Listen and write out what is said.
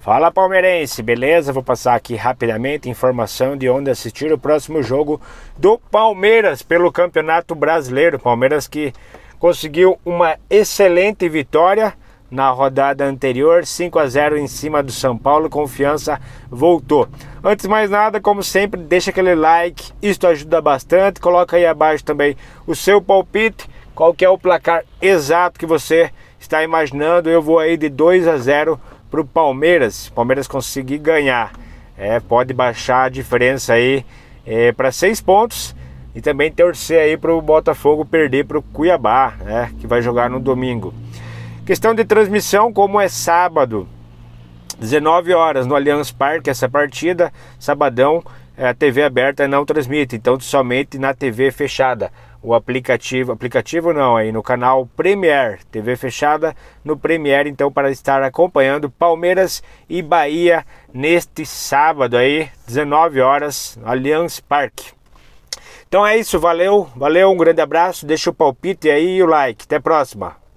Fala palmeirense, beleza? Vou passar aqui rapidamente informação de onde assistir o próximo jogo do Palmeiras pelo Campeonato Brasileiro. Palmeiras que conseguiu uma excelente vitória na rodada anterior, 5 a 0 em cima do São Paulo, confiança voltou. Antes de mais nada, como sempre, deixa aquele like, isso ajuda bastante. Coloca aí abaixo também o seu palpite, qual que é o placar exato que você está imaginando. Eu vou aí de 2 a 0 para o Palmeiras. Palmeiras conseguir ganhar, é, pode baixar a diferença aí é, para seis pontos e também torcer aí para o Botafogo perder para o Cuiabá, né, que vai jogar no domingo. Questão de transmissão, como é sábado, 19 horas no Allianz Parque essa partida, sabadão, é, a TV aberta não transmite, então somente na TV fechada o aplicativo, aplicativo não, aí no canal Premier, TV fechada no Premier, então para estar acompanhando Palmeiras e Bahia neste sábado aí, 19 horas, Allianz Parque. Então é isso, valeu, valeu, um grande abraço, deixa o palpite aí e o like. Até a próxima.